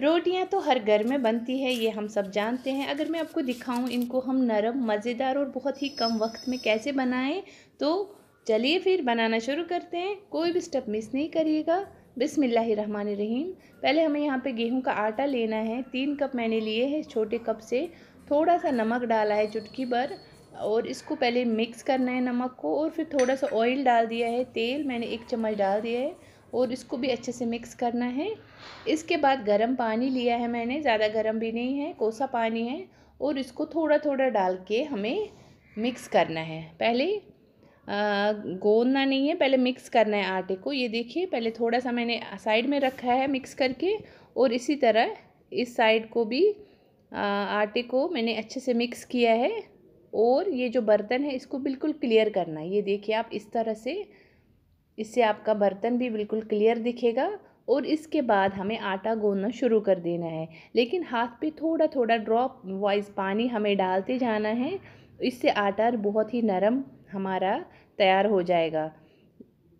रोटियां तो हर घर में बनती है ये हम सब जानते हैं अगर मैं आपको दिखाऊं इनको हम नरम मज़ेदार और बहुत ही कम वक्त में कैसे बनाएं तो चलिए फिर बनाना शुरू करते हैं कोई भी स्टेप मिस नहीं करिएगा रहीम पहले हमें यहाँ पे गेहूं का आटा लेना है तीन कप मैंने लिए हैं छोटे कप से थोड़ा सा नमक डाला है चुटकी भर और इसको पहले मिक्स करना है नमक को और फिर थोड़ा सा ऑयल डाल दिया है तेल मैंने एक चम्मच डाल दिया है और इसको भी अच्छे से मिक्स करना है इसके बाद गर्म पानी लिया है मैंने ज़्यादा गर्म भी नहीं है कोसा पानी है और इसको थोड़ा थोड़ा डाल के हमें मिक्स करना है पहले गोंदना नहीं है पहले मिक्स करना है आटे को ये देखिए पहले थोड़ा सा मैंने साइड में रखा है मिक्स करके और इसी तरह इस साइड को भी आ, आटे को मैंने अच्छे से मिक्स किया है और ये जो बर्तन है इसको बिल्कुल क्लियर करना है ये देखिए आप इस तरह से इससे आपका बर्तन भी बिल्कुल क्लियर दिखेगा और इसके बाद हमें आटा गूंदना शुरू कर देना है लेकिन हाथ पे थोड़ा थोड़ा ड्रॉप वाइज पानी हमें डालते जाना है इससे आटा बहुत ही नरम हमारा तैयार हो जाएगा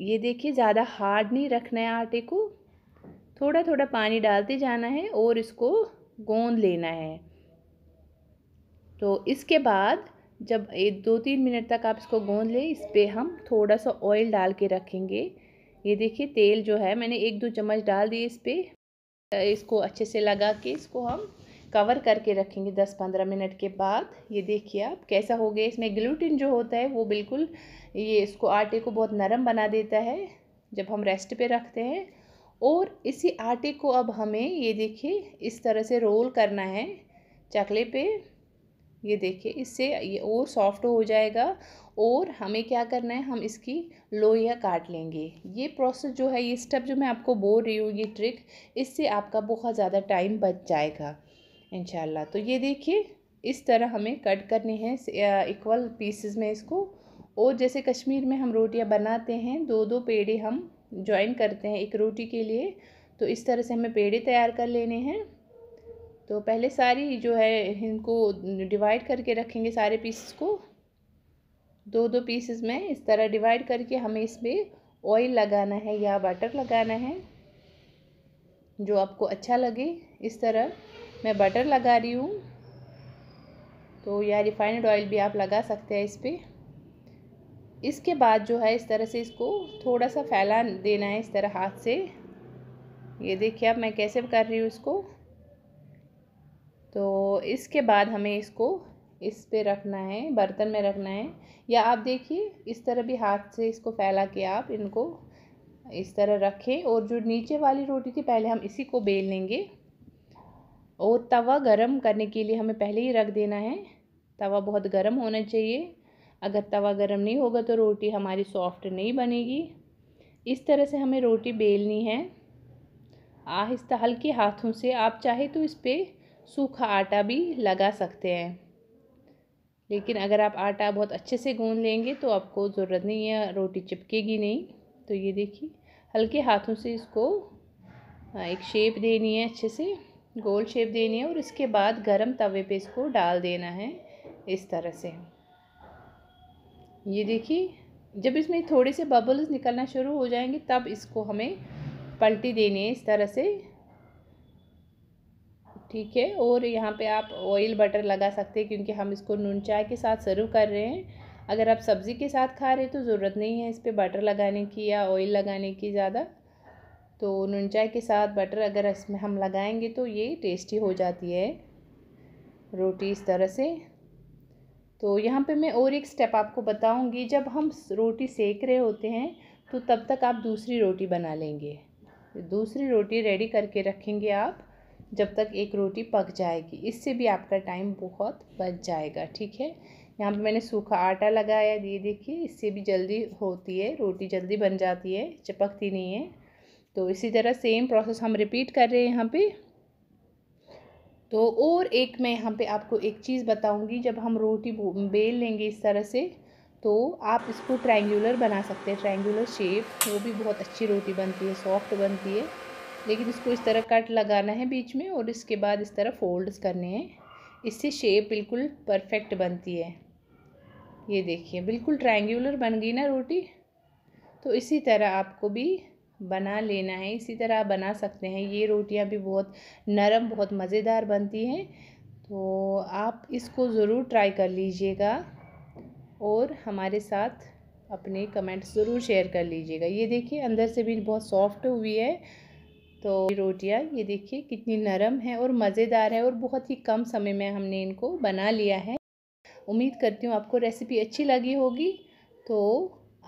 ये देखिए ज़्यादा हार्ड नहीं रखना है आटे को थोड़ा थोड़ा पानी डालते जाना है और इसको गोंद लेना है तो इसके बाद जब ये दो तीन मिनट तक आप इसको गोंद लें इस पर हम थोड़ा सा ऑयल डाल के रखेंगे ये देखिए तेल जो है मैंने एक दो चम्मच डाल दिए इस पर इसको अच्छे से लगा के इसको हम कवर करके रखेंगे दस पंद्रह मिनट के बाद ये देखिए आप कैसा हो गया इसमें ग्लूटिन जो होता है वो बिल्कुल ये इसको आटे को बहुत नरम बना देता है जब हम रेस्ट पे रखते हैं और इसी आटे को अब हमें ये देखिए इस तरह से रोल करना है चकले पे ये देखिए इससे ये और सॉफ्ट हो जाएगा और हमें क्या करना है हम इसकी लोहिया काट लेंगे ये प्रोसेस जो है ये स्टेप जो मैं आपको बोल रही हूँ ये ट्रिक इससे आपका बहुत ज़्यादा टाइम बच जाएगा इन तो ये देखिए इस तरह हमें कट करने हैं इक्वल पीसेस में इसको और जैसे कश्मीर में हम रोटियां बनाते हैं दो दो पेड़े हम ज्वाइन करते हैं एक रोटी के लिए तो इस तरह से हमें पेड़े तैयार कर लेने हैं तो पहले सारी जो है इनको डिवाइड करके रखेंगे सारे पीसेस को दो दो पीसेस में इस तरह डिवाइड करके हमें इसमें ऑयल लगाना है या बटर लगाना है जो आपको अच्छा लगे इस तरह मैं बटर लगा रही हूँ तो या रिफाइंड ऑयल भी आप लगा सकते हैं इस पर इसके बाद जो है इस तरह से इसको थोड़ा सा फैला देना है इस तरह हाथ से ये देखिए अब मैं कैसे कर रही हूँ इसको तो इसके बाद हमें इसको इस पे रखना है बर्तन में रखना है या आप देखिए इस तरह भी हाथ से इसको फैला के आप इनको इस तरह रखें और जो नीचे वाली रोटी थी पहले हम इसी को बेल लेंगे और तवा गरम करने के लिए हमें पहले ही रख देना है तवा बहुत गरम होना चाहिए अगर तवा गरम नहीं होगा तो रोटी हमारी सॉफ्ट नहीं बनेगी इस तरह से हमें रोटी बेलनी है आहिस्ता हल्के हाथों से आप चाहे तो इस पर सूखा आटा भी लगा सकते हैं लेकिन अगर आप आटा बहुत अच्छे से गूंद लेंगे तो आपको ज़रूरत नहीं है रोटी चिपकेगी नहीं तो ये देखिए हल्के हाथों से इसको एक शेप देनी है अच्छे से गोल शेप देनी है और इसके बाद गरम तवे पे इसको डाल देना है इस तरह से ये देखिए जब इसमें थोड़े से बबल्स निकलना शुरू हो जाएंगे तब इसको हमें पलटी देनी है इस तरह से ठीक है और यहाँ पे आप ऑयल बटर लगा सकते हैं क्योंकि हम इसको नून चाय के साथ सर्व कर रहे हैं अगर आप सब्ज़ी के साथ खा रहे हैं तो ज़रूरत नहीं है इस पर बटर लगाने की या ऑयल लगाने की ज़्यादा तो नून चाय के साथ बटर अगर इसमें हम लगाएंगे तो ये टेस्टी हो जाती है रोटी इस तरह से तो यहाँ पे मैं और एक स्टेप आपको बताऊँगी जब हम रोटी सेक रहे होते हैं तो तब तक आप दूसरी रोटी बना लेंगे दूसरी रोटी रेडी करके रखेंगे आप जब तक एक रोटी पक जाएगी इससे भी आपका टाइम बहुत बच जाएगा ठीक है यहाँ पे मैंने सूखा आटा लगाया ये देखिए इससे भी जल्दी होती है रोटी जल्दी बन जाती है चपकती नहीं है तो इसी तरह सेम प्रोसेस हम रिपीट कर रहे हैं यहाँ पे तो और एक मैं यहाँ पे आपको एक चीज़ बताऊँगी जब हम रोटी बेल लेंगे इस तरह से तो आप इसको ट्रायंगुलर बना सकते हैं ट्रायंगुलर शेप वो भी बहुत अच्छी रोटी बनती है सॉफ्ट बनती है लेकिन इसको इस तरह कट लगाना है बीच में और इसके बाद इस तरह फोल्ड करने हैं इससे शेप बिल्कुल परफेक्ट बनती है ये देखिए बिल्कुल ट्रायंगुलर बन गई ना रोटी तो इसी तरह आपको भी बना लेना है इसी तरह आप बना सकते हैं ये रोटियां भी बहुत नरम बहुत मज़ेदार बनती हैं तो आप इसको ज़रूर ट्राई कर लीजिएगा और हमारे साथ अपने कमेंट्स ज़रूर शेयर कर लीजिएगा ये देखिए अंदर से भी बहुत सॉफ्ट हुई है तो रोटियाँ ये देखिए कितनी नरम है और मज़ेदार है और बहुत ही कम समय में हमने इनको बना लिया है उम्मीद करती हूँ आपको रेसिपी अच्छी लगी होगी तो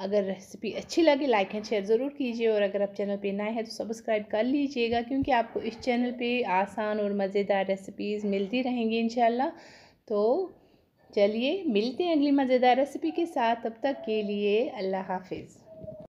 अगर रेसिपी अच्छी लगे लाइक एंड शेयर ज़रूर कीजिए और अगर आप चैनल पे नए हैं तो सब्सक्राइब कर लीजिएगा क्योंकि आपको इस चैनल पे आसान और मज़ेदार रेसिपीज़ मिलती रहेंगी इन तो चलिए मिलते हैं अगली मज़ेदार रेसिपी के साथ तब तक के लिए अल्लाह हाफिज़